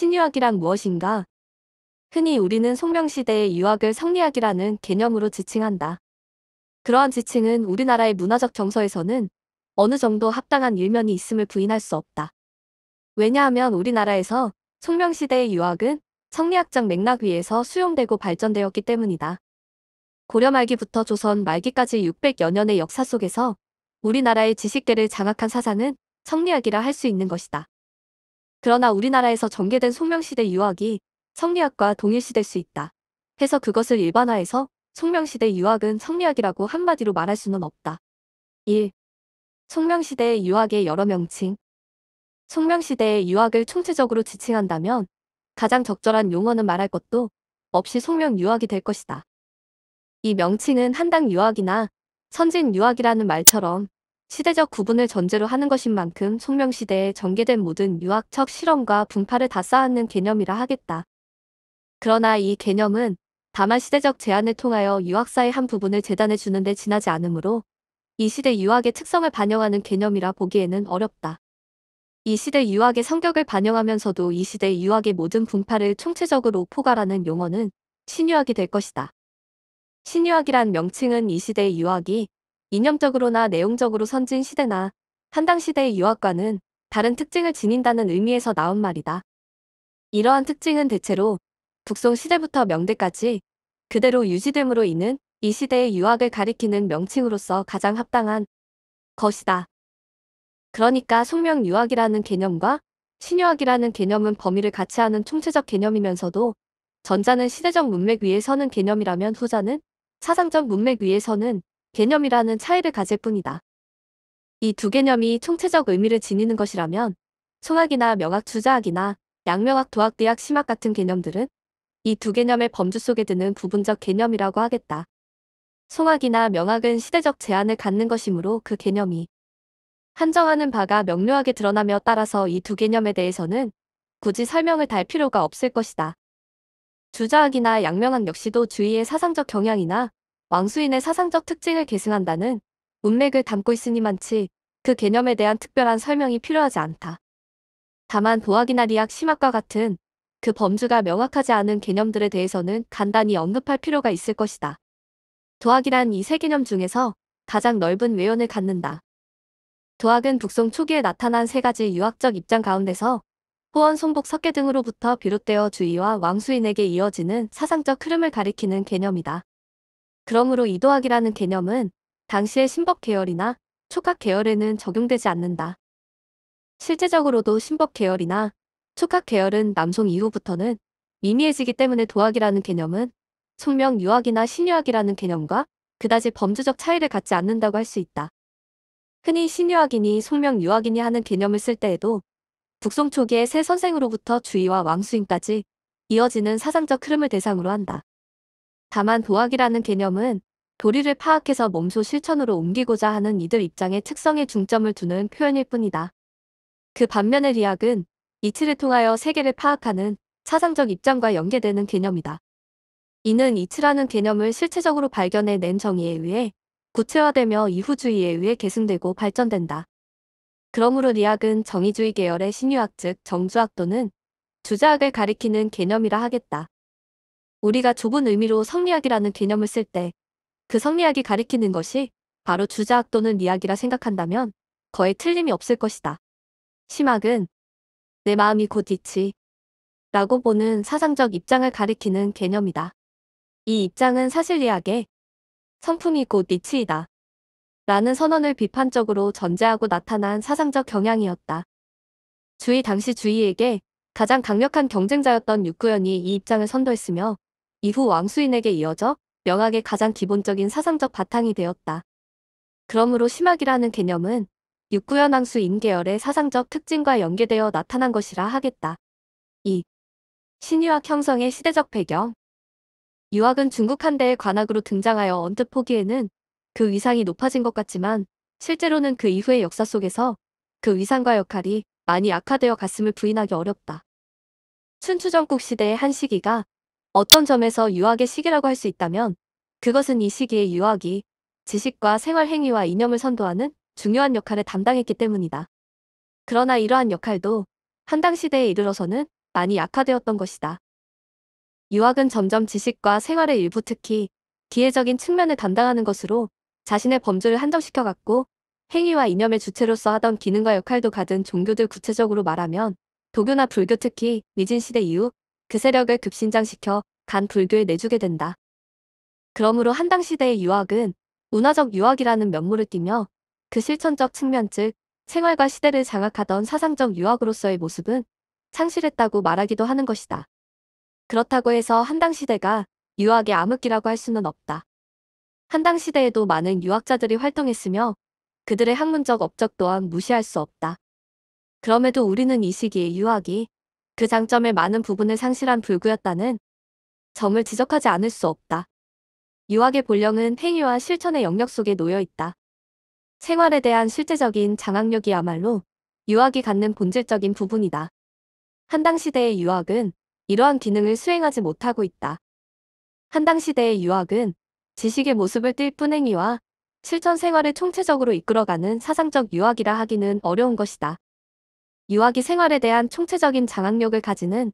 신유학이란 무엇인가? 흔히 우리는 송명시대의 유학을 성리학이라는 개념으로 지칭한다. 그러한 지칭은 우리나라의 문화적 정서에서는 어느 정도 합당한 일면이 있음을 부인할 수 없다. 왜냐하면 우리나라에서 송명시대의 유학은 성리학적 맥락 위에서 수용되고 발전되었기 때문이다. 고려 말기부터 조선 말기까지 600여 년의 역사 속에서 우리나라의 지식계를 장악한 사상은 성리학이라 할 수 있는 것이다. 그러나 우리나라에서 전개된 송명시대 유학이 성리학과 동일시될 수 있다. 해서 그것을 일반화해서 송명시대 유학은 성리학이라고 한마디로 말할 수는 없다. 1. 송명시대 의 유학의 여러 명칭 송명시대의 유학을 총체적으로 지칭한다면 가장 적절한 용어는 말할 것도 없이 송명 유학이 될 것이다. 이 명칭은 한당 유학이나 선진 유학이라는 말처럼 시대적 구분을 전제로 하는 것인 만큼 송명시대에 전개된 모든 유학적 실험과 분파를 다 쌓아놓는 개념이라 하겠다. 그러나 이 개념은 다만 시대적 제안을 통하여 유학사의 한 부분을 재단해 주는 데 지나지 않으므로 이 시대 유학의 특성을 반영하는 개념이라 보기에는 어렵다. 이 시대 유학의 성격을 반영하면서도 이 시대 유학의 모든 분파를 총체적으로 포괄하는 용어는 신유학이 될 것이다. 신유학이란 명칭은 이 시대 의 유학이 이념적으로나 내용적으로 선진 시대나 한당 시대의 유학과는 다른 특징을 지닌다는 의미에서 나온 말이다. 이러한 특징은 대체로 북송 시대부터 명대까지 그대로 유지됨으로 인한 이 시대의 유학을 가리키는 명칭으로서 가장 합당한 것이다. 그러니까 숙명 유학이라는 개념과 신유학이라는 개념은 범위를 같이 하는 총체적 개념이면서도 전자는 시대적 문맥 위에 서는 개념이라면 후자는 사상적 문맥 위에 서는 개념이라는 차이를 가질 뿐이다. 이 두 개념이 총체적 의미를 지니는 것이라면 총학이나 명학 주자학이나 양명학 도학 대학 심학 같은 개념들은 이 두 개념의 범주 속에 드는 부분적 개념이라고 하겠다. 총학이나 명학은 시대적 제한을 갖는 것이므로 그 개념이 한정하는 바가 명료하게 드러나며 따라서 이 두 개념에 대해서는 굳이 설명을 달 필요가 없을 것이다. 주자학이나 양명학 역시도 주위의 사상적 경향이나 왕수인의 사상적 특징을 계승한다는 문맥을 담고 있으니만치 그 개념에 대한 특별한 설명이 필요하지 않다. 다만 도학이나 리학 심학과 같은 그 범주가 명확하지 않은 개념들에 대해서는 간단히 언급할 필요가 있을 것이다. 도학이란 이 세 개념 중에서 가장 넓은 외연을 갖는다. 도학은 북송 초기에 나타난 세 가지 유학적 입장 가운데서 호원, 송복, 석계 등으로부터 비롯되어 주의와 왕수인에게 이어지는 사상적 흐름을 가리키는 개념이다. 그러므로 이도학이라는 개념은 당시의 신법 계열이나 촉학 계열에는 적용되지 않는다. 실제적으로도 신법 계열이나 촉학 계열은 남송 이후부터는 미미해지기 때문에 도학이라는 개념은 성명 유학이나 신유학이라는 개념과 그다지 범주적 차이를 갖지 않는다고 할 수 있다. 흔히 신유학이니 성명 유학이니 하는 개념을 쓸 때에도 북송 초기의 새 선생으로부터 주의와 왕수인까지 이어지는 사상적 흐름을 대상으로 한다. 다만 도학이라는 개념은 도리를 파악해서 몸소 실천으로 옮기고자 하는 이들 입장의 특성에 중점을 두는 표현일 뿐이다. 그 반면에 리학은 이치를 통하여 세계를 파악하는 사상적 입장과 연계되는 개념이다. 이는 이치라는 개념을 실체적으로 발견해낸 정의에 의해 구체화되며 이후주의에 의해 계승되고 발전된다. 그러므로 리학은 정의주의 계열의 신유학 즉 정주학 또는 주자학을 가리키는 개념이라 하겠다. 우리가 좁은 의미로 성리학이라는 개념을 쓸 때 그 성리학이 가리키는 것이 바로 주자학 또는 리학이라 생각한다면 거의 틀림이 없을 것이다. 심학은 내 마음이 곧 이치 라고 보는 사상적 입장을 가리키는 개념이다. 이 입장은 사실 리학의 성품이 곧 니치이다. 라는 선언을 비판적으로 전제하고 나타난 사상적 경향이었다. 주의 당시 주의에게 가장 강력한 경쟁자였던 육구현이 이 입장을 선도했으며 이후 왕수인에게 이어져 명학의 가장 기본적인 사상적 바탕이 되었다. 그러므로 심학이라는 개념은 육구현 왕수 인계열의 사상적 특징과 연계되어 나타난 것이라 하겠다. 2. 신유학 형성의 시대적 배경 유학은 중국 한대의 관학으로 등장하여 언뜻 보기에는 그 위상이 높아진 것 같지만 실제로는 그 이후의 역사 속에서 그 위상과 역할이 많이 악화되어 갔음을 부인하기 어렵다. 춘추전국 시대의 한 시기가 어떤 점에서 유학의 시기라고 할 수 있다면 그것은 이 시기의 유학이 지식과 생활 행위와 이념을 선도하는 중요한 역할을 담당했기 때문이다. 그러나 이러한 역할도 한당 시대에 이르러서는 많이 약화되었던 것이다. 유학은 점점 지식과 생활의 일부 특히 기회적인 측면을 담당하는 것으로 자신의 범주를 한정시켜갔고 행위와 이념의 주체로서 하던 기능과 역할도 가진 종교들 구체적으로 말하면 도교나 불교 특히 미진시대 이후 그 세력을 급신장시켜 간 불교에 내주게 된다. 그러므로 한당 시대의 유학은 문화적 유학이라는 면모를 띠며 그 실천적 측면 즉 생활과 시대를 장악하던 사상적 유학으로서의 모습은 창실했다고 말하기도 하는 것이다. 그렇다고 해서 한당 시대가 유학의 암흑기라고 할 수는 없다. 한당 시대에도 많은 유학자들이 활동했으며 그들의 학문적 업적 또한 무시할 수 없다. 그럼에도 우리는 이 시기에 유학이 그 장점의 많은 부분을 상실한 불구였다는 점을 지적하지 않을 수 없다. 유학의 본령은 행위와 실천의 영역 속에 놓여 있다. 생활에 대한 실제적인 장악력이야말로 유학이 갖는 본질적인 부분이다. 한당 시대의 유학은 이러한 기능을 수행하지 못하고 있다. 한당 시대의 유학은 지식의 모습을 띨뿐 행위와 실천 생활을 총체적으로 이끌어가는 사상적 유학이라 하기는 어려운 것이다. 유아기 생활에 대한 총체적인 장악력을 가지는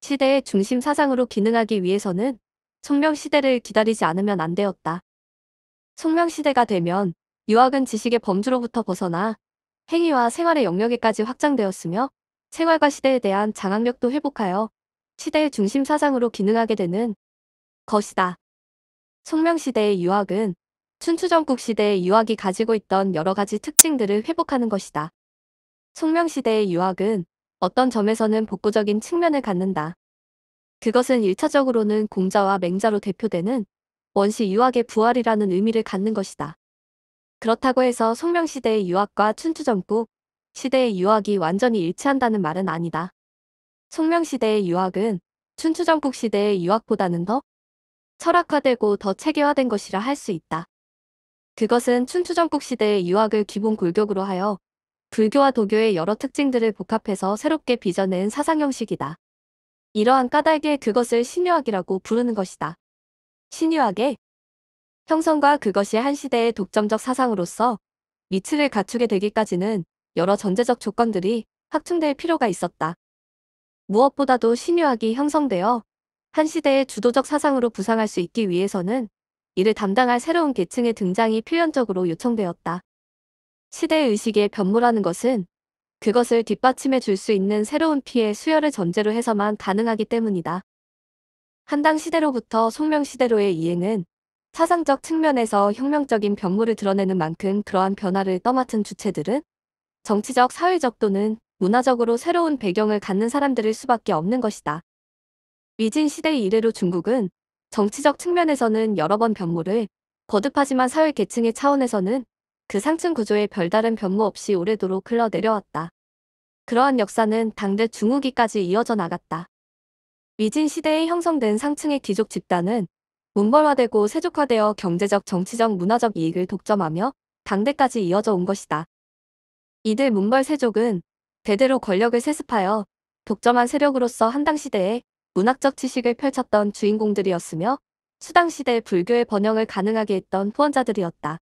시대의 중심 사상으로 기능하기 위해서는 성명시대를 기다리지 않으면 안 되었다. 성명시대가 되면 유학은 지식의 범주로부터 벗어나 행위와 생활의 영역에까지 확장되었으며 생활과 시대에 대한 장악력도 회복하여 시대의 중심 사상으로 기능하게 되는 것이다. 성명시대의 유학은 춘추전국 시대의 유학이 가지고 있던 여러 가지 특징들을 회복하는 것이다. 숙명시대의 유학은 어떤 점에서는 복구적인 측면을 갖는다. 그것은 1차적으로는 공자와 맹자로 대표되는 원시 유학의 부활이라는 의미를 갖는 것이다. 그렇다고 해서 송명시대의 유학과 춘추전국 시대의 유학이 완전히 일치한다는 말은 아니다. 송명시대의 유학은 춘추전국 시대의 유학보다는 더 철학화되고 더 체계화된 것이라 할 수 있다. 그것은 춘추전국 시대의 유학을 기본 골격으로 하여 불교와 도교의 여러 특징들을 복합해서 새롭게 빚어낸 사상 형식이다. 이러한 까닭에 그것을 신유학이라고 부르는 것이다. 신유학의 형성과 그것이 한 시대의 독점적 사상으로서 미치를 갖추게 되기까지는 여러 전제적 조건들이 확충될 필요가 있었다. 무엇보다도 신유학이 형성되어 한 시대의 주도적 사상으로 부상할 수 있기 위해서는 이를 담당할 새로운 계층의 등장이 필연적으로 요청되었다. 시대의식의 변모라는 것은 그것을 뒷받침해 줄 수 있는 새로운 피의 수혈을 전제로 해서만 가능하기 때문이다. 한당 시대로부터 송명 시대로의 이행은 사상적 측면에서 혁명적인 변모를 드러내는 만큼 그러한 변화를 떠맡은 주체들은 정치적, 사회적 또는 문화적으로 새로운 배경을 갖는 사람들일 수밖에 없는 것이다. 위진 시대 이래로 중국은 정치적 측면에서는 여러 번 변모를 거듭하지만 사회 계층의 차원에서는 그 상층 구조에 별다른 변모 없이 오래도록 흘러내려왔다. 그러한 역사는 당대 중후기까지 이어져 나갔다. 위진 시대에 형성된 상층의 귀족 집단은 문벌화되고 세족화되어 경제적, 정치적, 문화적 이익을 독점하며 당대까지 이어져 온 것이다. 이들 문벌 세족은 대대로 권력을 세습하여 독점한 세력으로서 한당 시대에 문학적 지식을 펼쳤던 주인공들이었으며 수당 시대 불교의 번영을 가능하게 했던 후원자들이었다.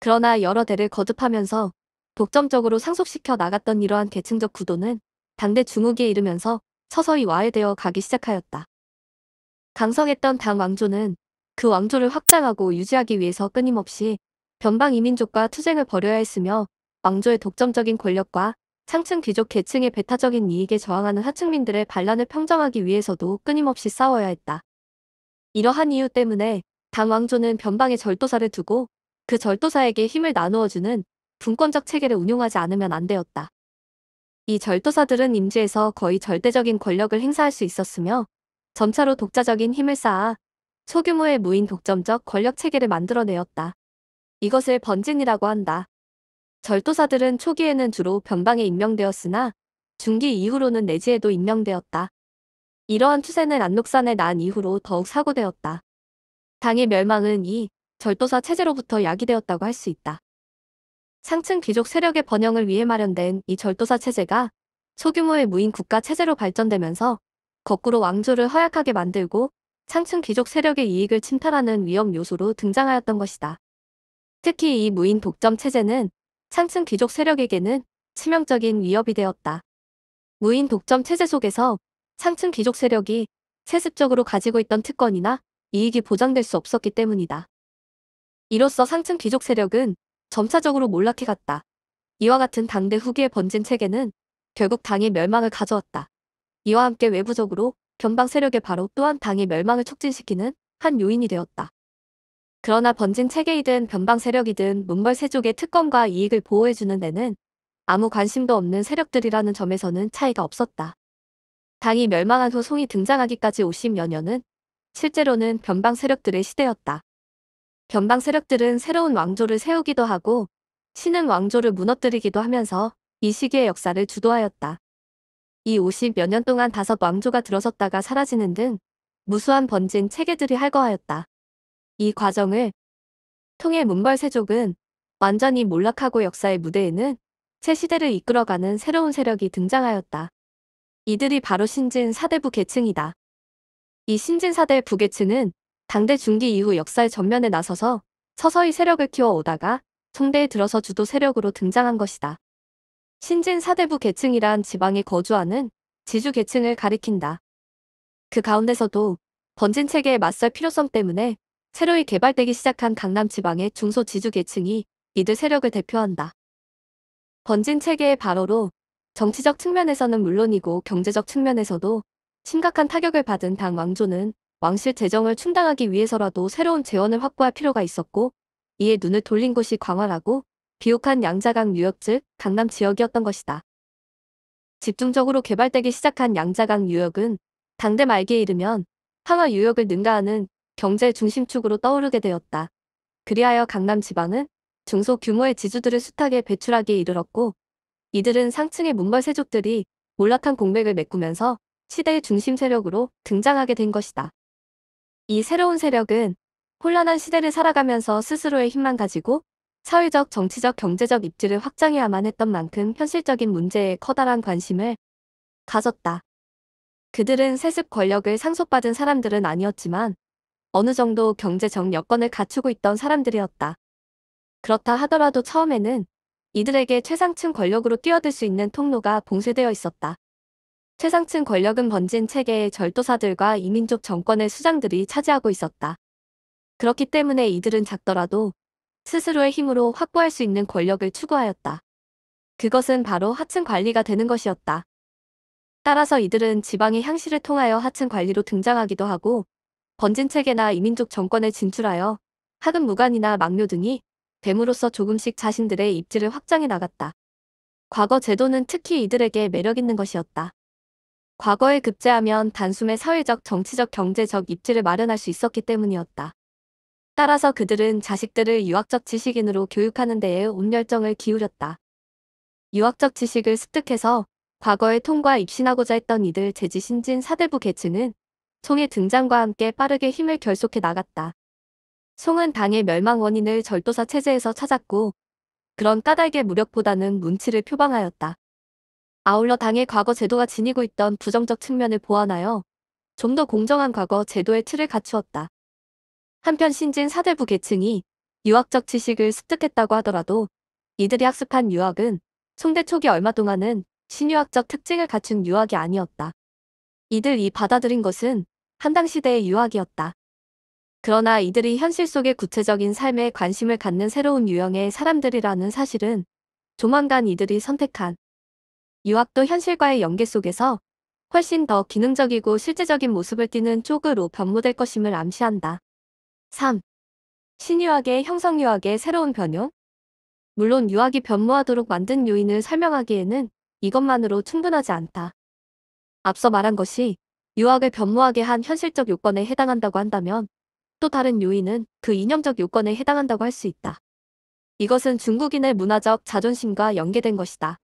그러나 여러 대를 거듭하면서 독점적으로 상속시켜 나갔던 이러한 계층적 구도는 당대 중후기에 이르면서 서서히 와해되어 가기 시작하였다. 강성했던 당 왕조는 그 왕조를 확장하고 유지하기 위해서 끊임없이 변방 이민족과 투쟁을 벌여야 했으며 왕조의 독점적인 권력과 상층 귀족 계층의 배타적인 이익에 저항하는 하층민들의 반란을 평정하기 위해서도 끊임없이 싸워야 했다. 이러한 이유 때문에 당왕조는 변방에 절도사를 두고 그 절도사에게 힘을 나누어주는 분권적 체계를 운용하지 않으면 안 되었다. 이 절도사들은 임지에서 거의 절대적인 권력을 행사할 수 있었으며 점차로 독자적인 힘을 쌓아 소규모의 무인 독점적 권력 체계를 만들어내었다. 이것을 번진이라고 한다. 절도사들은 초기에는 주로 변방에 임명되었으나 중기 이후로는 내지에도 임명되었다. 이러한 추세는 안녹산에난 이후로 더욱 사고되었다. 당의 멸망은 이 절도사 체제로부터 야기되었다고 할 수 있다. 상층 귀족 세력의 번영을 위해 마련된 이 절도사 체제가 소규모의 무인 국가 체제로 발전되면서 거꾸로 왕조를 허약하게 만들고 상층 귀족 세력의 이익을 침탈하는 위험 요소로 등장하였던 것이다. 특히 이 무인 독점 체제는 상층 귀족 세력에게는 치명적인 위협이 되었다. 무인 독점 체제 속에서 상층 귀족 세력이 세습적으로 가지고 있던 특권이나 이익이 보장될 수 없었기 때문이다. 이로써 상층 귀족 세력은 점차적으로 몰락해갔다. 이와 같은 당대 후기에 번진 체계는 결국 당의 멸망을 가져왔다. 이와 함께 외부적으로 변방 세력의 바로 또한 당의 멸망을 촉진시키는 한 요인이 되었다. 그러나 번진 체계이든 변방 세력이든 문벌 세족의 특권과 이익을 보호해주는 데는 아무 관심도 없는 세력들이라는 점에서는 차이가 없었다. 당이 멸망한 후 송이 등장하기까지 50여 년은 실제로는 변방 세력들의 시대였다. 변방 세력들은 새로운 왕조를 세우기도 하고 신은 왕조를 무너뜨리기도 하면서 이 시기의 역사를 주도하였다. 이 50여 년 동안 다섯 왕조가 들어섰다가 사라지는 등 무수한 번진 체계들이 할거하였다. 이 과정을 통해 문벌세족은 완전히 몰락하고 역사의 무대에는 새 시대를 이끌어가는 새로운 세력이 등장하였다. 이들이 바로 신진 사대부 계층이다. 이 신진 사대 부계층은 당대 중기 이후 역사의 전면에 나서서 서서히 세력을 키워오다가 송대에 들어서 주도 세력으로 등장한 것이다. 신진 사대부 계층이란 지방에 거주하는 지주 계층을 가리킨다. 그 가운데서도 번진 체계에 맞설 필요성 때문에 새로이 개발되기 시작한 강남 지방의 중소 지주 계층이 이들 세력을 대표한다. 번진 체계의 발호로 정치적 측면에서는 물론이고 경제적 측면에서도 심각한 타격을 받은 당 왕조는 왕실 재정을 충당하기 위해서라도 새로운 재원을 확보할 필요가 있었고 이에 눈을 돌린 곳이 광활하고 비옥한 양자강 유역 즉 강남 지역이었던 것이다. 집중적으로 개발되기 시작한 양자강 유역은 당대 말기에 이르면 항화 유역을 능가하는 경제 중심축으로 떠오르게 되었다. 그리하여 강남 지방은 중소 규모의 지주들을 숱하게 배출하기에 이르렀고 이들은 상층의 문벌 세족들이 몰락한 공백을 메꾸면서 시대의 중심 세력으로 등장하게 된 것이다. 이 새로운 세력은 혼란한 시대를 살아가면서 스스로의 힘만 가지고 사회적, 정치적, 경제적 입지를 확장해야만 했던 만큼 현실적인 문제에 커다란 관심을 가졌다. 그들은 세습 권력을 상속받은 사람들은 아니었지만 어느 정도 경제적 여건을 갖추고 있던 사람들이었다. 그렇다 하더라도 처음에는 이들에게 최상층 권력으로 뛰어들 수 있는 통로가 봉쇄되어 있었다. 최상층 권력은 번진 체계의 절도사들과 이민족 정권의 수장들이 차지하고 있었다. 그렇기 때문에 이들은 작더라도 스스로의 힘으로 확보할 수 있는 권력을 추구하였다. 그것은 바로 하층 관리가 되는 것이었다. 따라서 이들은 지방의 향실을 통하여 하층 관리로 등장하기도 하고 번진 체계나 이민족 정권에 진출하여 하급 무관이나 망료 등이 됨으로써 조금씩 자신들의 입지를 확장해 나갔다. 과거 제도는 특히 이들에게 매력 있는 것이었다. 과거에 급제하면 단숨에 사회적, 정치적, 경제적 입지를 마련할 수 있었기 때문이었다. 따라서 그들은 자식들을 유학적 지식인으로 교육하는 데에 온 열정을 기울였다. 유학적 지식을 습득해서 과거에 통과 입신하고자 했던 이들 재지 신진 사대부 계층은 총의 등장과 함께 빠르게 힘을 결속해 나갔다. 송은 당의 멸망 원인을 절도사 체제에서 찾았고 그런 까닭에 무력보다는 문치를 표방하였다. 아울러 당의 과거 제도가 지니고 있던 부정적 측면을 보완하여 좀 더 공정한 과거 제도의 틀을 갖추었다. 한편 신진 사대부 계층이 유학적 지식을 습득했다고 하더라도 이들이 학습한 유학은 송대 초기 얼마 동안은 신유학적 특징을 갖춘 유학이 아니었다. 이들이 받아들인 것은 한당 시대의 유학이었다. 그러나 이들이 현실 속의 구체적인 삶에 관심을 갖는 새로운 유형의 사람들이라는 사실은 조만간 이들이 선택한 유학도 현실과의 연계 속에서 훨씬 더 기능적이고 실제적인 모습을 띠는 쪽으로 변모될 것임을 암시한다. 3. 신유학의 형성유학의 새로운 변형 물론 유학이 변모하도록 만든 요인을 설명하기에는 이것만으로 충분하지 않다. 앞서 말한 것이 유학을 변모하게 한 현실적 요건에 해당한다고 한다면 또 다른 요인은 그 이념적 요건에 해당한다고 할 수 있다. 이것은 중국인의 문화적 자존심과 연계된 것이다.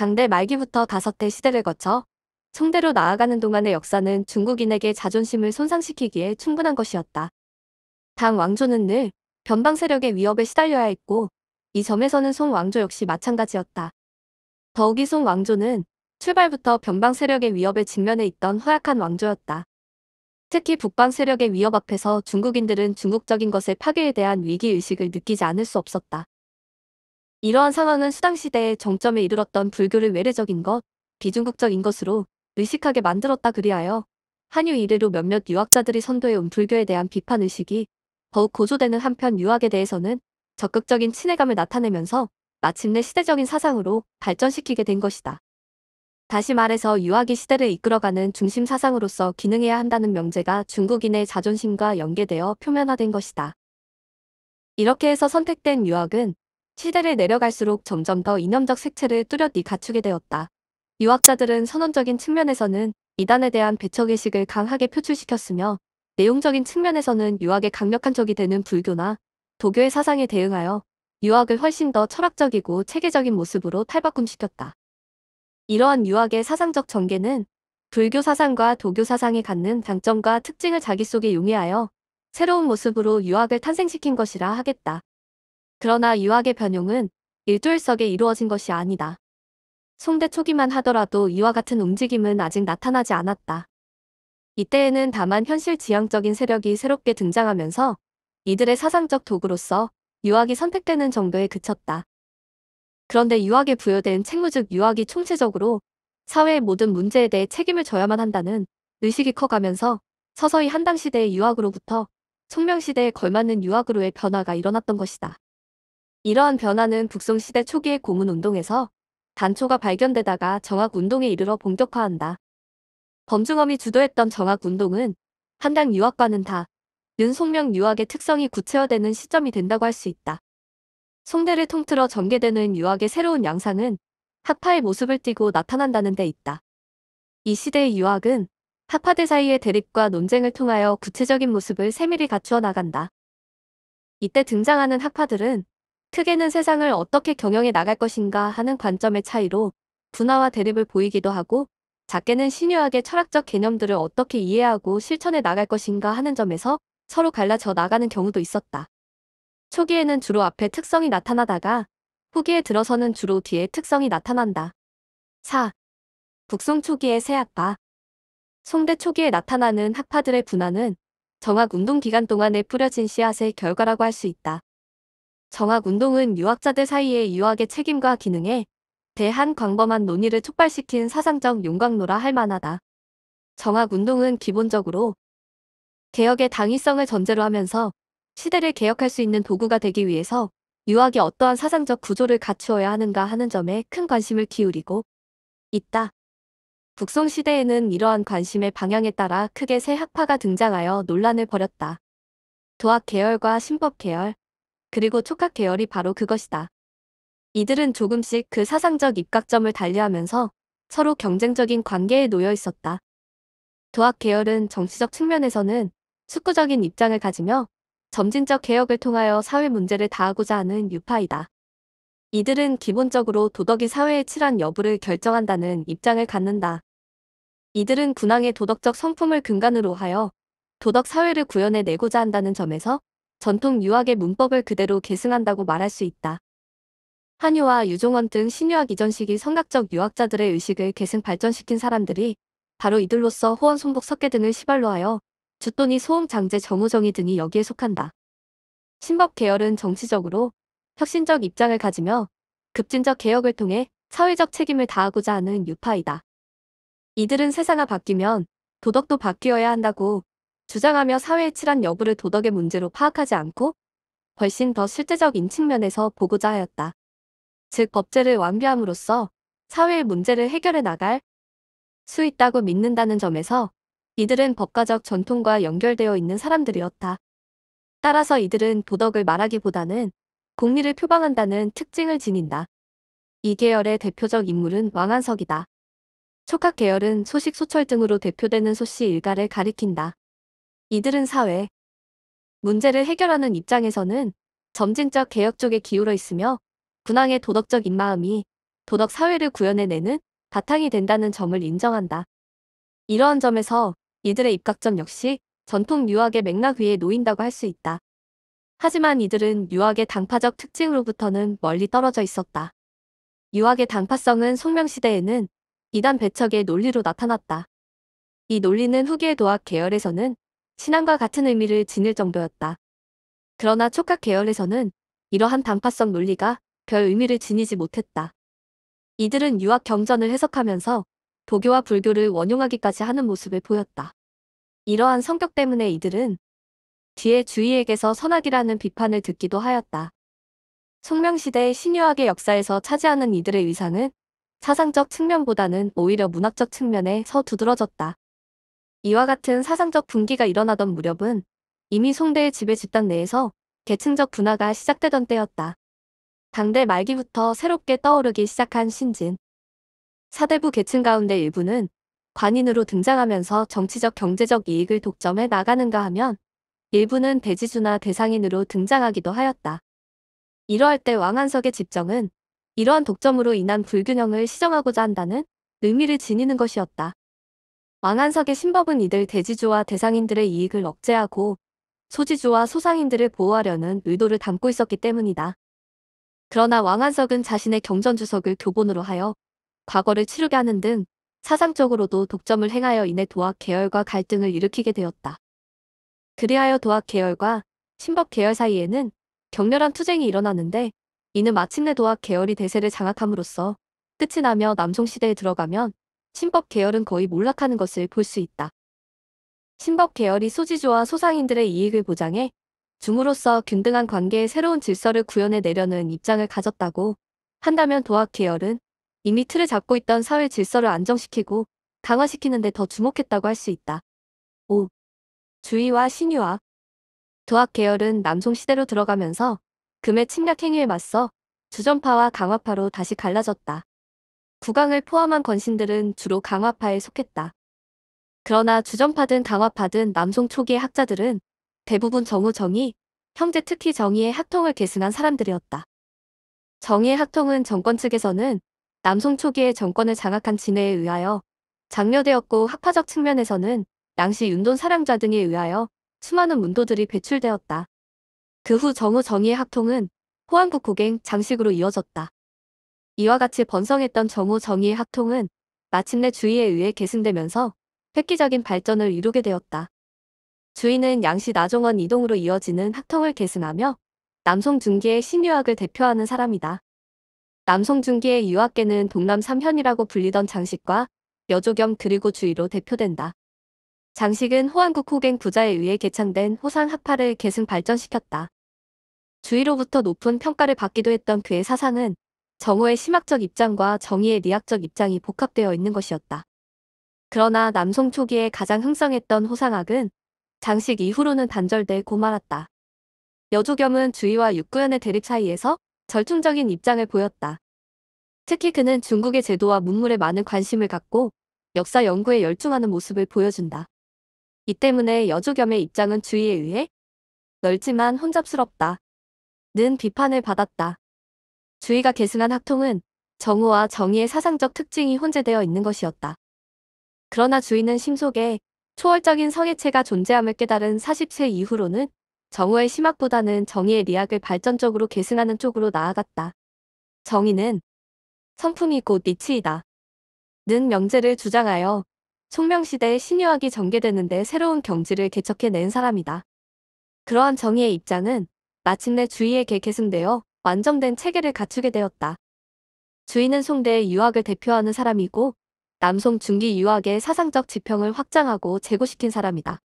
당대 말기부터 다섯대 시대를 거쳐 청대로 나아가는 동안의 역사는 중국인에게 자존심을 손상시키기에 충분한 것이었다. 당 왕조는 늘 변방 세력의 위협에 시달려야 했고 이 점에서는 송 왕조 역시 마찬가지였다. 더욱이 송 왕조는 출발부터 변방 세력의 위협에 직면해 있던 허약한 왕조였다. 특히 북방 세력의 위협 앞에서 중국인들은 중국적인 것의 파괴에 대한 위기의식을 느끼지 않을 수 없었다. 이러한 상황은 수당시대의 정점에 이르렀던 불교를 외래적인 것, 비중국적인 것으로 의식하게 만들었다 그리하여 한유 이래로 몇몇 유학자들이 선도해 온 불교에 대한 비판의식이 더욱 고조되는 한편 유학에 대해서는 적극적인 친해감을 나타내면서 마침내 시대적인 사상으로 발전시키게 된 것이다. 다시 말해서 유학이 시대를 이끌어가는 중심 사상으로서 기능해야 한다는 명제가 중국인의 자존심과 연계되어 표면화된 것이다. 이렇게 해서 선택된 유학은 시대를 내려갈수록 점점 더 이념적 색채를 뚜렷이 갖추게 되었다. 유학자들은 선언적인 측면에서는 이단에 대한 배척의식을 강하게 표출시켰으며 내용적인 측면에서는 유학의 강력한 적이 되는 불교나 도교의 사상에 대응하여 유학을 훨씬 더 철학적이고 체계적인 모습으로 탈바꿈시켰다. 이러한 유학의 사상적 전개는 불교 사상과 도교 사상이 갖는 장점과 특징을 자기 속에 용해하여 새로운 모습으로 유학을 탄생시킨 것이라 하겠다. 그러나 유학의 변용은 일조일석에 이루어진 것이 아니다. 송대 초기만 하더라도 이와 같은 움직임은 아직 나타나지 않았다. 이때에는 다만 현실지향적인 세력이 새롭게 등장하면서 이들의 사상적 도구로서 유학이 선택되는 정도에 그쳤다. 그런데 유학에 부여된 책무즉 유학이 총체적으로 사회의 모든 문제에 대해 책임을 져야만 한다는 의식이 커가면서 서서히 한당 시대의 유학으로부터 총명시대에 걸맞는 유학으로의 변화가 일어났던 것이다. 이러한 변화는 북송시대 초기의 고문운동에서 단초가 발견되다가 정학운동에 이르러 본격화한다. 범중엄이 주도했던 정학운동은 한강 유학과는 다 윤송명 유학의 특성이 구체화되는 시점이 된다고 할 수 있다. 송대를 통틀어 전개되는 유학의 새로운 양상은 학파의 모습을 띠고 나타난다는 데 있다. 이 시대의 유학은 학파들 사이의 대립과 논쟁을 통하여 구체적인 모습을 세밀히 갖추어 나간다. 이때 등장하는 학파들은 특에는 세상을 어떻게 경영해 나갈 것인가 하는 관점의 차이로 분화와 대립을 보이기도 하고 작게는 신유학의 철학적 개념들을 어떻게 이해하고 실천해 나갈 것인가 하는 점에서 서로 갈라져 나가는 경우도 있었다. 초기에는 주로 앞에 특성이 나타나다가 후기에 들어서는 주로 뒤에 특성이 나타난다. 4. 북송 초기의 새 학파 송대 초기에 나타나는 학파들의 분화는 정학 운동 기간 동안에 뿌려진 씨앗의 결과라고 할 수 있다. 정학운동은 유학자들 사이의 유학의 책임과 기능에 대한 광범한 논의를 촉발시킨 사상적 용광로라 할 만하다. 정학운동은 기본적으로 개혁의 당위성을 전제로 하면서 시대를 개혁할 수 있는 도구가 되기 위해서 유학이 어떠한 사상적 구조를 갖추어야 하는가 하는 점에 큰 관심을 기울이고 있다. 북송시대에는 이러한 관심의 방향에 따라 크게 새 학파가 등장하여 논란을 벌였다. 도학계열과 신법계열, 그리고 촉각 계열이 바로 그것이다. 이들은 조금씩 그 사상적 입각점을 달리하면서 서로 경쟁적인 관계에 놓여 있었다. 도학 계열은 정치적 측면에서는 숙구적인 입장을 가지며 점진적 개혁을 통하여 사회 문제를 다하고자 하는 유파이다. 이들은 기본적으로 도덕이 사회에 칠한 여부를 결정한다는 입장을 갖는다. 이들은 군항의 도덕적 성품을 근간으로 하여 도덕 사회를 구현해 내고자 한다는 점에서 전통 유학의 문법을 그대로 계승한다고 말할 수 있다. 한유와 유종원 등 신유학 이전 시기 성각적 유학자들의 의식을 계승 발전시킨 사람들이 바로 이들로서 호원 송복 석계 등을 시발로 하여 주돈이 소음 장제 정우정이 등이 여기에 속한다. 신법 계열은 정치적으로 혁신적 입장을 가지며 급진적 개혁을 통해 사회적 책임을 다하고자 하는 유파이다. 이들은 세상이 바뀌면 도덕도 바뀌어야 한다고 주장하며 사회의 칠한 여부를 도덕의 문제로 파악하지 않고 훨씬 더 실제적인 측면에서 보고자 하였다. 즉 법제를 완비함으로써 사회의 문제를 해결해 나갈 수 있다고 믿는다는 점에서 이들은 법가적 전통과 연결되어 있는 사람들이었다. 따라서 이들은 도덕을 말하기보다는 공리를 표방한다는 특징을 지닌다. 이 계열의 대표적 인물은 왕한석이다. 촉학계열은 소식소철 등으로 대표되는 소씨 일가를 가리킨다. 이들은 사회 문제를 해결하는 입장에서는 점진적 개혁 쪽에 기울어 있으며 군항의 도덕적 입마음이 도덕 사회를 구현해내는 바탕이 된다는 점을 인정한다. 이러한 점에서 이들의 입각점 역시 전통 유학의 맥락 위에 놓인다고 할 수 있다. 하지만 이들은 유학의 당파적 특징으로부터는 멀리 떨어져 있었다. 유학의 당파성은 송명시대에는 이단 배척의 논리로 나타났다. 이 논리는 후기의 도학 계열에서는 신앙과 같은 의미를 지닐 정도였다. 그러나 촉각 계열에서는 이러한 당파성 논리가 별 의미를 지니지 못했다. 이들은 유학 경전을 해석하면서 도교와 불교를 원용하기까지 하는 모습을 보였다. 이러한 성격 때문에 이들은 뒤에 주위에게서 선악이라는 비판을 듣기도 하였다. 숙명시대의 신유학의 역사에서 차지하는 이들의 위상은 사상적 측면보다는 오히려 문학적 측면에 서 두드러졌다. 이와 같은 사상적 분기가 일어나던 무렵은 이미 송대의 지배 집단 내에서 계층적 분화가 시작되던 때였다. 당대 말기부터 새롭게 떠오르기 시작한 신진. 사대부 계층 가운데 일부는 관인으로 등장하면서 정치적 경제적 이익을 독점해 나가는가 하면 일부는 대지주나 대상인으로 등장하기도 하였다. 이러할 때 왕한석의 집정은 이러한 독점으로 인한 불균형을 시정하고자 한다는 의미를 지니는 것이었다. 왕한석의 신법은 이들 대지주와 대상인들의 이익을 억제하고 소지주와 소상인들을 보호하려는 의도를 담고 있었기 때문이다. 그러나 왕한석은 자신의 경전주석을 교본으로 하여 과거를 치르게 하는 등 사상적으로도 독점을 행하여 인해 도학 계열과 갈등을 일으키게 되었다. 그리하여 도학 계열과 신법 계열 사이에는 격렬한 투쟁이 일어나는데 이는 마침내 도학 계열이 대세를 장악함으로써 끝이 나며 남송시대에 들어가면 신법 계열은 거의 몰락하는 것을 볼 수 있다. 신법 계열이 소지주와 소상인들의 이익을 보장해 중으로서 균등한 관계의 새로운 질서를 구현해 내려는 입장을 가졌다고 한다면 도학 계열은 이미 틀을 잡고 있던 사회 질서를 안정시키고 강화시키는 데 더 주목했다고 할 수 있다. 5. 주의와 신유와 도학 계열은 남송시대로 들어가면서 금의 침략 행위에 맞서 주전파와 강화파로 다시 갈라졌다. 국왕을 포함한 권신들은 주로 강화파에 속했다. 그러나 주전파든 강화파든 남송 초기의 학자들은 대부분 정우 정의, 형제 특히 정의의 학통을 계승한 사람들이었다. 정의의 학통은 정권 측에서는 남송 초기의 정권을 장악한 진해에 의하여 장려되었고 학파적 측면에서는 양시 윤돈 사랑자 등에 의하여 수많은 문도들이 배출되었다. 그 후 정우 정의의 학통은 호안국 고갱 장식으로 이어졌다. 이와 같이 번성했던 정우 정의의 학통은 마침내 주의에 의해 계승되면서 획기적인 발전을 이루게 되었다. 주의는 양시 나종원 이동으로 이어지는 학통을 계승하며 남송중기의 신유학을 대표하는 사람이다. 남송중기의 유학계는 동남 삼현이라고 불리던 장식과 여조겸 그리고 주의로 대표된다. 장식은 호한국 호갱 부자에 의해 개창된 호상학파를 계승 발전시켰다. 주의로부터 높은 평가를 받기도 했던 그의 사상은 정호의 심학적 입장과 정의의 미학적 입장이 복합되어 있는 것이었다. 그러나 남송 초기에 가장 흥성했던 호상학은 장식 이후로는 단절되고 말았다. 여조겸은 주의와 육구연의 대립 사이에서 절충적인 입장을 보였다. 특히 그는 중국의 제도와 문물에 많은 관심을 갖고 역사 연구에 열중하는 모습을 보여준다. 이 때문에 여조겸의 입장은 주의에 의해 넓지만 혼잡스럽다. 는 비판을 받았다. 주희가 계승한 학통은 정우와 정의의 사상적 특징이 혼재되어 있는 것이었다. 그러나 주희는 심속에 초월적인 성의체가 존재함을 깨달은 40세 이후로는 정우의 심학보다는 정의의 리학을 발전적으로 계승하는 쪽으로 나아갔다. 정의는 성품이 곧 니치이다. 는 명제를 주장하여 총명시대의 신유학이 전개되는데 새로운 경지를 개척해낸 사람이다. 그러한 정의의 입장은 마침내 주의에게 계승되어 완전된 체계를 갖추게 되었다. 주인은 송대 유학을 대표하는 사람이고 남송 중기 유학의 사상적 지평을 확장하고 제고시킨 사람이다.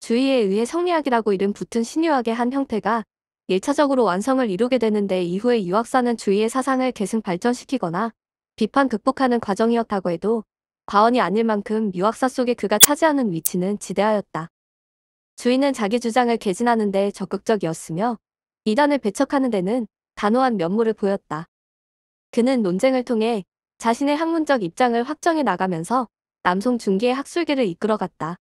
주의에 의해 성리학이라고 이름 붙은 신유학의 한 형태가 1차적으로 완성을 이루게 되는데 이후에 유학사는 주의의 사상을 계승 발전시키거나 비판 극복하는 과정이었다고 해도 과언이 아닐 만큼 유학사 속에 그가 차지하는 위치는 지대하였다. 주인은 자기 주장을 개진하는 데 적극적이었으며 이단을 배척하는 데는 단호한 면모를 보였다. 그는 논쟁을 통해 자신의 학문적 입장을 확정해 나가면서 남송 중기의 학술계를 이끌어갔다.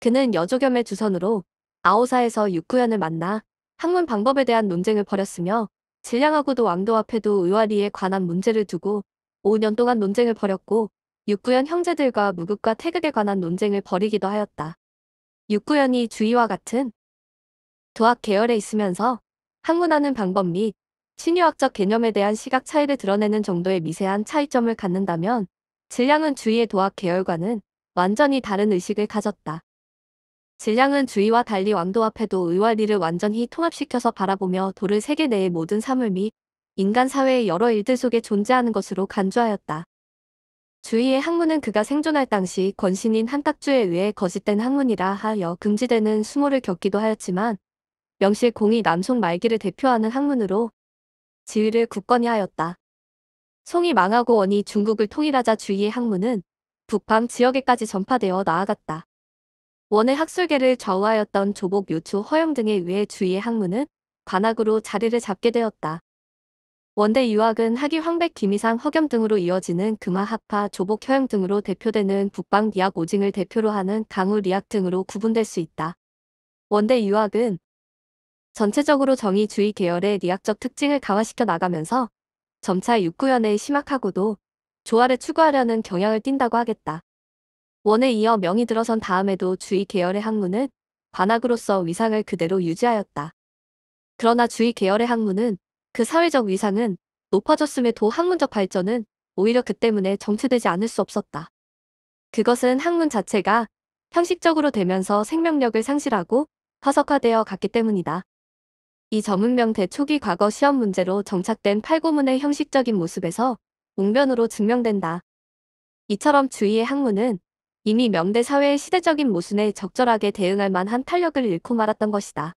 그는 여조겸의 주선으로 아오사에서 육구연을 만나 학문 방법에 대한 논쟁을 벌였으며 질량하고도 왕도 앞에도 의와리에 관한 문제를 두고 5년 동안 논쟁을 벌였고 육구연 형제들과 무극과 태극에 관한 논쟁을 벌이기도 하였다. 육구연이 주의와 같은 도학 계열에 있으면서 학문하는 방법 및 신유학적 개념에 대한 시각 차이를 드러내는 정도의 미세한 차이점을 갖는다면 질량은 주위의 도학 계열과는 완전히 다른 의식을 가졌다. 질량은 주위와 달리 왕도앞에도 의완리를 완전히 통합시켜서 바라보며 도를 세계 내의 모든 사물 및 인간 사회의 여러 일들 속에 존재하는 것으로 간주하였다. 주위의 학문은 그가 생존할 당시 권신인 한탁주에 의해 거짓된 학문이라 하여 금지되는 수모를 겪기도 하였지만 명실 공히 남송 말기를 대표하는 학문으로 지위를 굳건히 하였다. 송이 망하고 원이 중국을 통일하자 주위의 학문은 북방 지역에까지 전파되어 나아갔다. 원의 학술계를 좌우하였던 조복, 요추, 허영 등에 의해 주위의 학문은 관학으로 자리를 잡게 되었다. 원대 유학은 학위 황백, 김이상, 허겸 등으로 이어지는 금화, 학파 조복, 허영 등으로 대표되는 북방 리학 오징을 대표로 하는 강우 리학 등으로 구분될 수 있다. 원대 유학은 전체적으로 정의주의 계열의 리학적 특징을 강화시켜 나가면서 점차 육구연의 심학하고도 조화를 추구하려는 경향을 띈다고 하겠다. 원에 이어 명이 들어선 다음에도 주의 계열의 학문은 관학으로서 위상을 그대로 유지하였다. 그러나 주의 계열의 학문은 그 사회적 위상은 높아졌음에도 학문적 발전은 오히려 그 때문에 정체되지 않을 수 없었다. 그것은 학문 자체가 형식적으로 되면서 생명력을 상실하고 화석화되어 갔기 때문이다. 이 전문명대 초기 과거 시험 문제로 정착된 팔고문의 형식적인 모습에서 웅변으로 증명된다. 이처럼 주위의 학문은 이미 명대 사회의 시대적인 모순에 적절하게 대응할 만한 탄력을 잃고 말았던 것이다.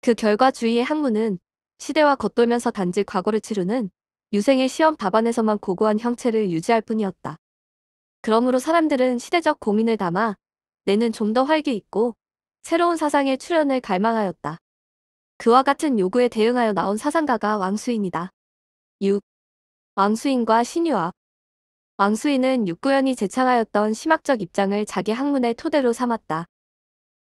그 결과 주위의 학문은 시대와 겉돌면서 단지 과거를 치르는 유생의 시험 답안에서만 고고한 형체를 유지할 뿐이었다. 그러므로 사람들은 시대적 고민을 담아 내는 좀 더 활기 있고 새로운 사상의 출현을 갈망하였다. 그와 같은 요구에 대응하여 나온 사상가가 왕수인이다. 6. 왕수인과 신유합 왕수인은 육구현이 제창하였던 심학적 입장을 자기 학문의 토대로 삼았다.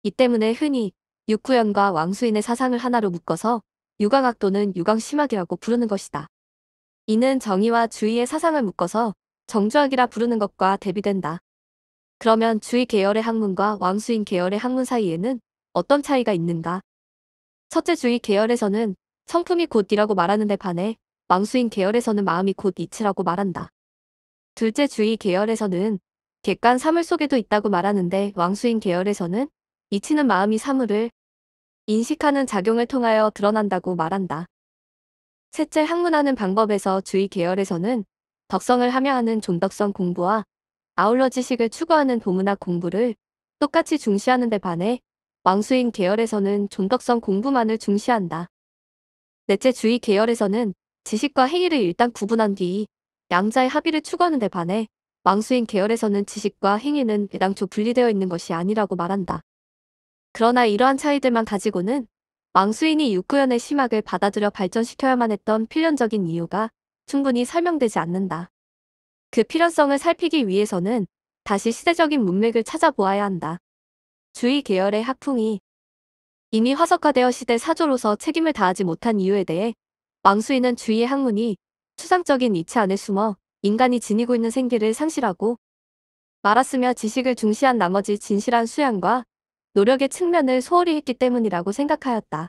이 때문에 흔히 육구현과 왕수인의 사상을 하나로 묶어서 유강학 또는 유강심학이라고 부르는 것이다. 이는 정의와 주의의 사상을 묶어서 정주학이라 부르는 것과 대비된다. 그러면 주의 계열의 학문과 왕수인 계열의 학문 사이에는 어떤 차이가 있는가? 첫째 주의 계열에서는 성품이 곧이라고 말하는데 반해 망수인 계열에서는 마음이 곧 이치라고 말한다. 둘째 주의 계열에서는 객관 사물 속에도 있다고 말하는데 왕수인 계열에서는 이치는 마음이 사물을 인식하는 작용을 통하여 드러난다고 말한다. 셋째 학문하는 방법에서 주의 계열에서는 덕성을 함양하는 존덕성 공부와 아울러 지식을 추구하는 도문학 공부를 똑같이 중시하는 데 반해 왕수인 계열에서는 존덕성 공부만을 중시한다. 넷째 주의 계열에서는 지식과 행위를 일단 구분한 뒤 양자의 합의를 추구하는 데 반해 왕수인 계열에서는 지식과 행위는 애당초 분리되어 있는 것이 아니라고 말한다. 그러나 이러한 차이들만 가지고는 왕수인이 육구연의 심학을 받아들여 발전시켜야만 했던 필연적인 이유가 충분히 설명되지 않는다. 그 필연성을 살피기 위해서는 다시 시대적인 문맥을 찾아보아야 한다. 주의 계열의 학풍이 이미 화석화되어 시대 사조로서 책임을 다하지 못한 이유에 대해 망수인은 주의의 학문이 추상적인 이치 안에 숨어 인간이 지니고 있는 생기를 상실하고 말았으며 지식을 중시한 나머지 진실한 수양과 노력의 측면을 소홀히 했기 때문이라고 생각하였다.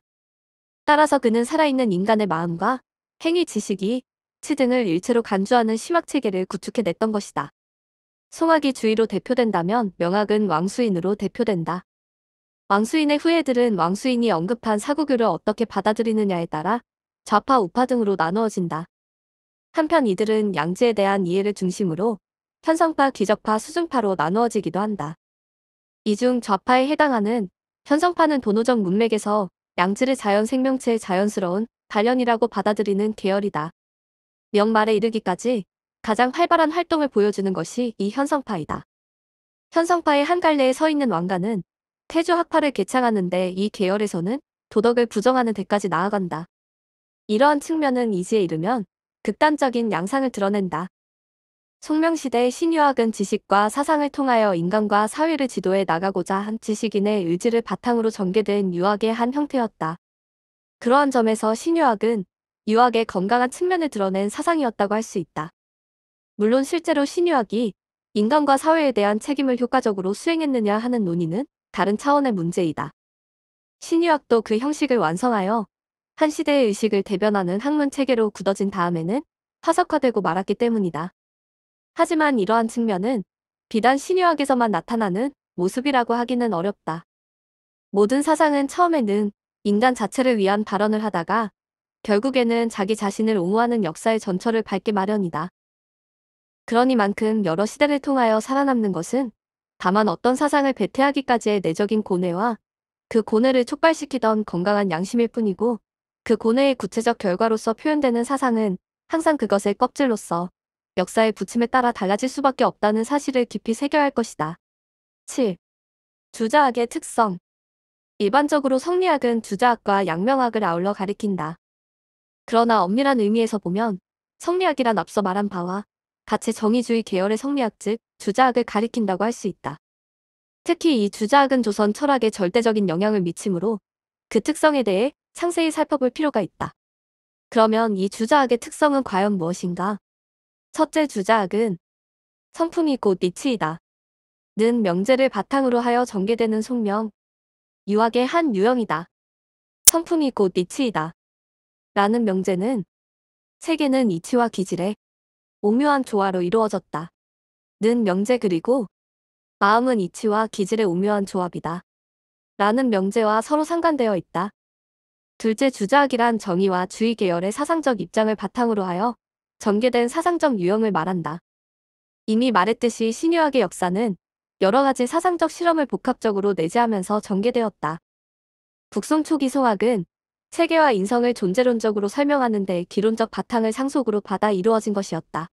따라서 그는 살아있는 인간의 마음과 행위 지식이 치 등을 일체로 간주하는 심학체계를 구축해냈던 것이다. 송악이 주의로 대표된다면 명학은 왕수인으로 대표된다. 왕수인의 후예들은 왕수인이 언급한 사구교를 어떻게 받아들이느냐에 따라 좌파 우파 등으로 나누어진다. 한편 이들은 양지에 대한 이해를 중심으로 현성파 기적파 수중파로 나누어지기도 한다. 이 중 좌파에 해당하는 현성파는 도노적 문맥에서 양지를 자연 생명체의 자연스러운 발현이라고 받아들이는 계열이다. 명말에 이르기까지 가장 활발한 활동을 보여주는 것이 이 현성파이다. 현성파의 한갈래에 서 있는 왕가는 태조 학파를 개창하는데 이 계열에서는 도덕을 부정하는 데까지 나아간다. 이러한 측면은 이지에 이르면 극단적인 양상을 드러낸다. 송명시대 신유학은 지식과 사상을 통하여 인간과 사회를 지도해 나가고자 한 지식인의 의지를 바탕으로 전개된 유학의 한 형태였다. 그러한 점에서 신유학은 유학의 건강한 측면을 드러낸 사상이었다고 할 수 있다. 물론 실제로 신유학이 인간과 사회에 대한 책임을 효과적으로 수행했느냐 하는 논의는 다른 차원의 문제이다. 신유학도 그 형식을 완성하여 한 시대의 의식을 대변하는 학문 체계로 굳어진 다음에는 화석화되고 말았기 때문이다. 하지만 이러한 측면은 비단 신유학에서만 나타나는 모습이라고 하기는 어렵다. 모든 사상은 처음에는 인간 자체를 위한 발언을 하다가 결국에는 자기 자신을 옹호하는 역사의 전철을 밟기 마련이다. 그러니만큼 여러 시대를 통하여 살아남는 것은 다만 어떤 사상을 배태하기까지의 내적인 고뇌와 그 고뇌를 촉발시키던 건강한 양심일 뿐이고 그 고뇌의 구체적 결과로서 표현되는 사상은 항상 그것의 껍질로서 역사의 부침에 따라 달라질 수밖에 없다는 사실을 깊이 새겨야 할 것이다. 7. 주자학의 특성 일반적으로 성리학은 주자학과 양명학을 아울러 가리킨다. 그러나 엄밀한 의미에서 보면 성리학이란 앞서 말한 바와 가치정의주의 계열의 성리학 즉 주자학을 가리킨다고 할 수 있다. 특히 이 주자학은 조선 철학에 절대적인 영향을 미치므로 그 특성에 대해 상세히 살펴볼 필요가 있다. 그러면 이 주자학의 특성은 과연 무엇인가? 첫째 주자학은 성품이 곧 니치이다. 는 명제를 바탕으로 하여 전개되는 속명, 유학의 한 유형이다. 성품이 곧 니치이다. 라는 명제는 세계는 이치와 기질의 오묘한 조화로 이루어졌다. 는 명제 그리고 마음은 이치와 기질의 오묘한 조합이다. 라는 명제와 서로 상관되어 있다. 둘째 주자학이란 정의와 주의 계열의 사상적 입장을 바탕으로 하여 전개된 사상적 유형을 말한다. 이미 말했듯이 신유학의 역사는 여러 가지 사상적 실험을 복합적으로 내재하면서 전개되었다. 북송 초기 소학은 세계와 인성을 존재론적으로 설명하는 데 기론적 바탕을 상속으로 받아 이루어진 것이었다.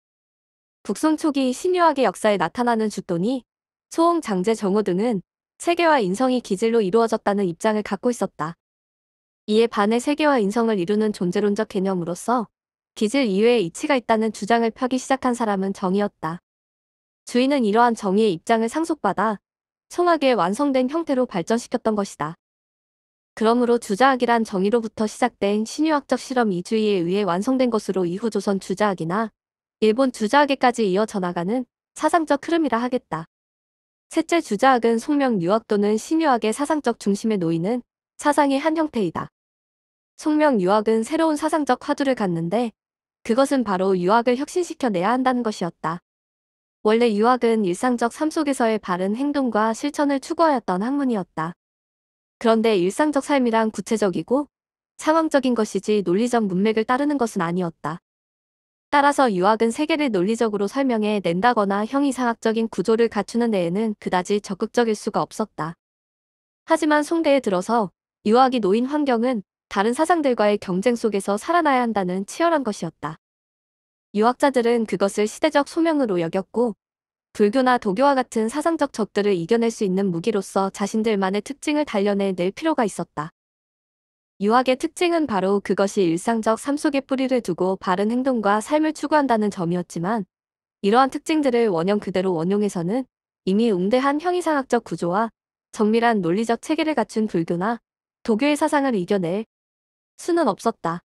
북송 초기 신유학의 역사에 나타나는 주돈이 소홍, 장제, 정호 등은 세계와 인성이 기질로 이루어졌다는 입장을 갖고 있었다. 이에 반해 세계와 인성을 이루는 존재론적 개념으로서 기질 이외의 이치가 있다는 주장을 펴기 시작한 사람은 정이었다. 주인은 이러한 정의의 입장을 상속받아 청하게 완성된 형태로 발전시켰던 것이다. 그러므로 주자학이란 정의로부터 시작된 신유학적 실험 이주의에 의해 완성된 것으로 이후 조선 주자학이나 일본 주자학에까지 이어져 나가는 사상적 흐름이라 하겠다. 셋째 주자학은 송명 유학 또는 신유학의 사상적 중심에 놓이는 사상의 한 형태이다. 송명 유학은 새로운 사상적 화두를 갖는데 그것은 바로 유학을 혁신시켜내야 한다는 것이었다. 원래 유학은 일상적 삶 속에서의 바른 행동과 실천을 추구하였던 학문이었다. 그런데 일상적 삶이란 구체적이고 상황적인 것이지 논리적 문맥을 따르는 것은 아니었다. 따라서 유학은 세계를 논리적으로 설명해 낸다거나 형이상학적인 구조를 갖추는 데에는 그다지 적극적일 수가 없었다. 하지만 송대에 들어서 유학이 놓인 환경은 다른 사상들과의 경쟁 속에서 살아나야 한다는 치열한 것이었다. 유학자들은 그것을 시대적 소명으로 여겼고 불교나 도교와 같은 사상적 적들을 이겨낼 수 있는 무기로서 자신들만의 특징을 단련해낼 필요가 있었다. 유학의 특징은 바로 그것이 일상적 삶 속에 뿌리를 두고 바른 행동과 삶을 추구한다는 점이었지만 이러한 특징들을 원형 그대로 원용해서는 이미 웅대한 형이상학적 구조와 정밀한 논리적 체계를 갖춘 불교나 도교의 사상을 이겨낼 수는 없었다.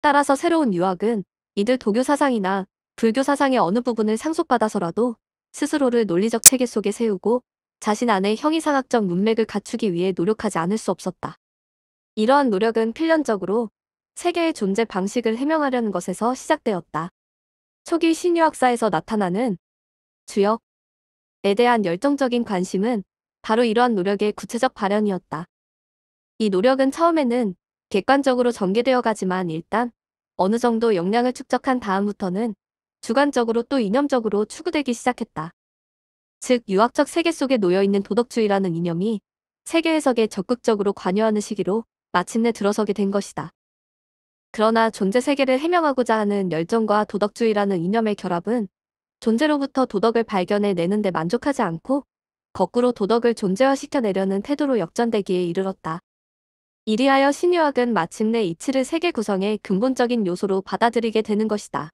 따라서 새로운 유학은 이들 도교 사상이나 불교 사상의 어느 부분을 상속받아서라도 스스로를 논리적 체계 속에 세우고 자신 안에 형이상학적 문맥을 갖추기 위해 노력하지 않을 수 없었다. 이러한 노력은 필연적으로 세계의 존재 방식을 해명하려는 것에서 시작되었다. 초기 신유학사에서 나타나는 주역에 대한 열정적인 관심은 바로 이러한 노력의 구체적 발현이었다. 이 노력은 처음에는 객관적으로 전개되어 가지만 일단 어느 정도 역량을 축적한 다음부터는 주관적으로 또 이념적으로 추구되기 시작했다. 즉 유학적 세계 속에 놓여있는 도덕주의라는 이념이 세계 해석에 적극적으로 관여하는 시기로 마침내 들어서게 된 것이다. 그러나 존재 세계를 해명하고자 하는 열정과 도덕주의라는 이념의 결합은 존재로부터 도덕을 발견해내는 데 만족하지 않고 거꾸로 도덕을 존재화시켜내려는 태도로 역전되기에 이르렀다. 이리하여 신유학은 마침내 이치를 세계 구성의 근본적인 요소로 받아들이게 되는 것이다.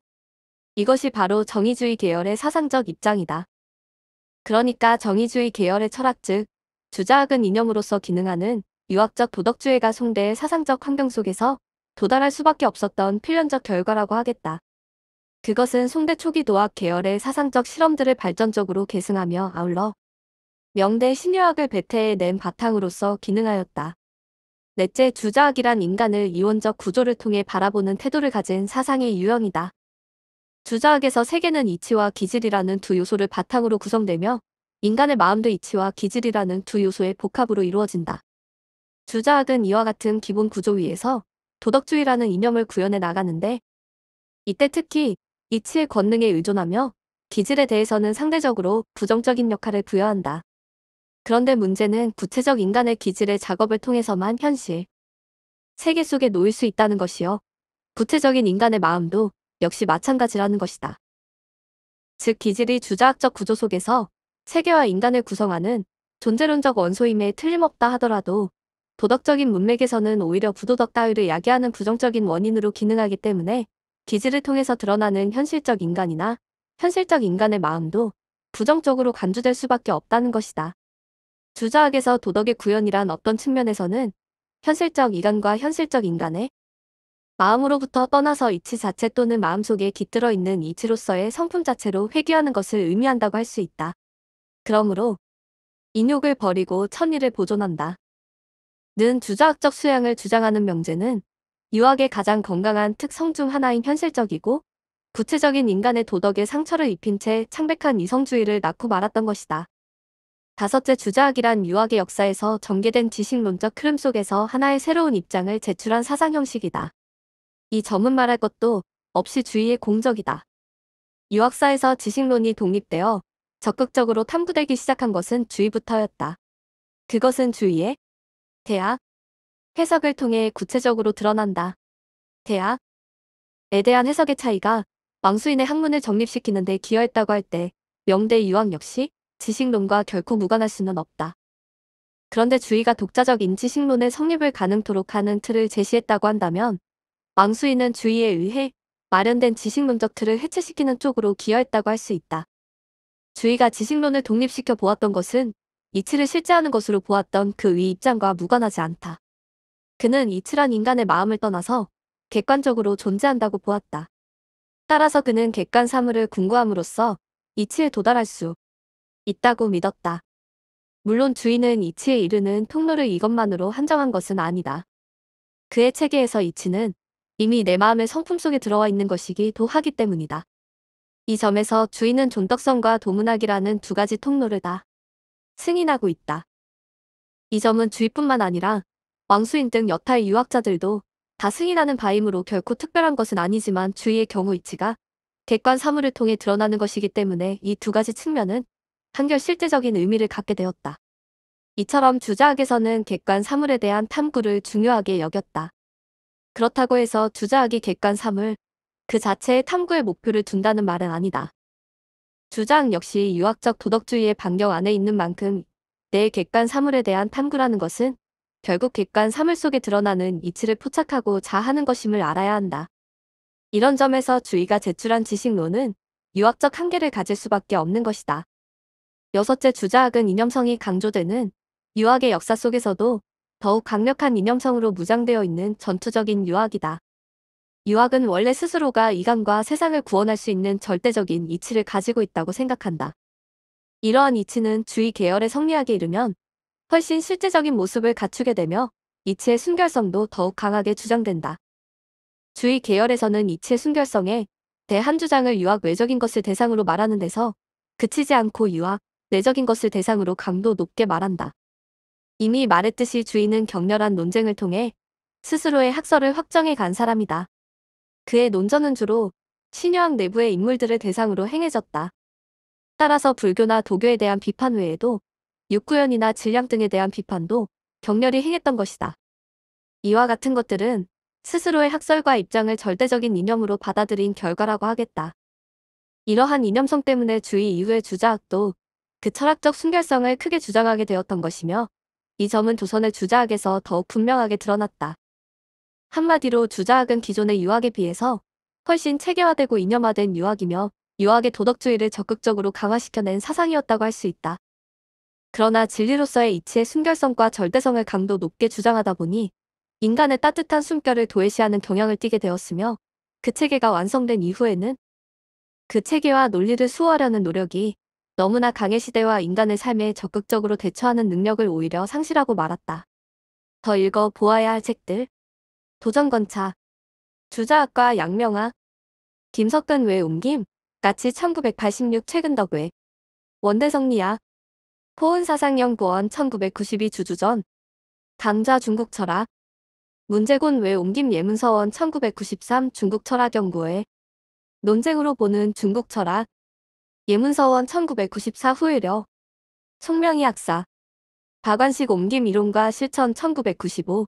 이것이 바로 정의주의 계열의 사상적 입장이다. 그러니까 정의주의 계열의 철학 즉 주자학은 이념으로서 기능하는 유학적 도덕주의가 송대의 사상적 환경 속에서 도달할 수밖에 없었던 필연적 결과라고 하겠다. 그것은 송대 초기 도학 계열의 사상적 실험들을 발전적으로 계승하며 아울러 명대 신유학을 배태해 낸 바탕으로서 기능하였다. 넷째 주자학이란 인간을 이원적 구조를 통해 바라보는 태도를 가진 사상의 유형이다. 주자학에서 세계는 이치와 기질이라는 두 요소를 바탕으로 구성되며 인간의 마음도 이치와 기질이라는 두 요소의 복합으로 이루어진다. 주자학은 이와 같은 기본 구조 위에서 도덕주의라는 이념을 구현해 나가는데 이때 특히 이치의 권능에 의존하며 기질에 대해서는 상대적으로 부정적인 역할을 부여한다. 그런데 문제는 구체적 인간의 기질의 작업을 통해서만 현실, 세계 속에 놓일 수 있다는 것이요. 구체적인 인간의 마음도 역시 마찬가지라는 것이다. 즉 기질이 주자학적 구조 속에서 세계와 인간을 구성하는 존재론적 원소임에 틀림없다 하더라도 도덕적인 문맥에서는 오히려 부도덕 따위를 야기하는 부정적인 원인으로 기능하기 때문에 기질을 통해서 드러나는 현실적 인간이나 현실적 인간의 마음도 부정적으로 간주될 수밖에 없다는 것이다. 주자학에서 도덕의 구현이란 어떤 측면에서는 현실적 이간과 현실적 인간의 마음으로부터 떠나서 이치 자체 또는 마음속에 깃들어 있는 이치로서의 성품 자체로 회귀하는 것을 의미한다고 할 수 있다. 그러므로 인욕을 버리고 천일을 보존한다. 는 주자학적 수양을 주장하는 명제는 유학의 가장 건강한 특성 중 하나인 현실적이고 구체적인 인간의 도덕에 상처를 입힌 채 창백한 이성주의를 낳고 말았던 것이다. 다섯째 주자학이란 유학의 역사에서 전개된 지식론적 흐름 속에서 하나의 새로운 입장을 제출한 사상 형식이다. 이 점은 말할 것도 없이 주의의 공적이다. 유학사에서 지식론이 독립되어 적극적으로 탐구되기 시작한 것은 주의부터였다. 그것은 주의의 대학 해석을 통해 구체적으로 드러난다. 대학에 대한 해석의 차이가 망수인의 학문을 정립시키는 데 기여했다고 할 때 명대 유학 역시 지식론과 결코 무관할 수는 없다. 그런데 주의가 독자적인 지식론의 성립을 가능토록 하는 틀을 제시했다고 한다면 왕수인은 주의에 의해 마련된 지식론적 틀을 해체시키는 쪽으로 기여했다고 할 수 있다. 주의가 지식론을 독립시켜 보았던 것은 이치를 실제하는 것으로 보았던 그 위 입장과 무관하지 않다. 그는 이치란 인간의 마음을 떠나서 객관적으로 존재한다고 보았다. 따라서 그는 객관 사물을 궁구함으로써 이치에 도달할 수 있다고 믿었다. 물론 주인은 이치에 이르는 통로를 이것만으로 한정한 것은 아니다. 그의 체계에서 이치는 이미 내 마음의 성품 속에 들어와 있는 것이기도 하기 때문이다. 이 점에서 주인은 존덕성과 도문학이라는 두 가지 통로를 다 승인하고 있다. 이 점은 주의뿐만 아니라 왕수인 등 여타의 유학자들도 다 승인하는 바임으로 결코 특별한 것은 아니지만 주의의 경우 이치가 객관 사물을 통해 드러나는 것이기 때문에 이 두 가지 측면은 한결 실제적인 의미를 갖게 되었다. 이처럼 주자학에서는 객관 사물에 대한 탐구를 중요하게 여겼다. 그렇다고 해서 주자학이 객관 사물 그 자체에 탐구의 목표를 둔다는 말은 아니다. 주장 역시 유학적 도덕주의의 반경 안에 있는 만큼 내 객관 사물에 대한 탐구라는 것은 결국 객관 사물 속에 드러나는 이치를 포착하고 자하는 것임을 알아야 한다. 이런 점에서 주의가 제출한 지식론은 유학적 한계를 가질 수밖에 없는 것이다. 여섯째 주자학은 이념성이 강조되는 유학의 역사 속에서도 더욱 강력한 이념성으로 무장되어 있는 전투적인 유학이다. 유학은 원래 스스로가 이간과 세상을 구원할 수 있는 절대적인 이치를 가지고 있다고 생각한다. 이러한 이치는 주의 계열에 성리하게 이르면 훨씬 실제적인 모습을 갖추게 되며 이치의 순결성도 더욱 강하게 주장된다. 주의 계열에서는 이치의 순결성에 대한 주장을 유학 외적인 것을 대상으로 말하는 데서 그치지 않고 유학 내적인 것을 대상으로 강도 높게 말한다. 이미 말했듯이 주인은 격렬한 논쟁을 통해 스스로의 학설을 확정해 간 사람이다. 그의 논전은 주로 신여학 내부의 인물들을 대상으로 행해졌다. 따라서 불교나 도교에 대한 비판 외에도 육구연이나 질량 등에 대한 비판도 격렬히 행했던 것이다. 이와 같은 것들은 스스로의 학설과 입장을 절대적인 이념으로 받아들인 결과라고 하겠다. 이러한 이념성 때문에 주의 이후의 주자학도 그 철학적 순결성을 크게 주장하게 되었던 것이며 이 점은 조선의 주자학에서 더욱 분명하게 드러났다. 한마디로 주자학은 기존의 유학에 비해서 훨씬 체계화되고 이념화된 유학이며 유학의 도덕주의를 적극적으로 강화시켜낸 사상이었다고 할 수 있다. 그러나 진리로서의 이치의 순결성과 절대성을 강도 높게 주장하다 보니 인간의 따뜻한 숨결을 도외시하는 경향을 띠게 되었으며 그 체계가 완성된 이후에는 그 체계와 논리를 수호하려는 노력이 너무나 강해 시대와 인간의 삶에 적극적으로 대처하는 능력을 오히려 상실하고 말았다. 더 읽어 보아야 할 책들. 도전건차. 주자학과 양명아. 김석근 외 옮김. 같이 1986 최근덕외. 원대성리야. 포은사상연구원 1992 주주전. 강좌 중국 철학. 문제군 외 옮김 예문서원 1993 중국 철학연구회. 논쟁으로 보는 중국 철학. 예문서원 1994 후일여 송명희 학사 박완식 옮김 이론과 실천 1995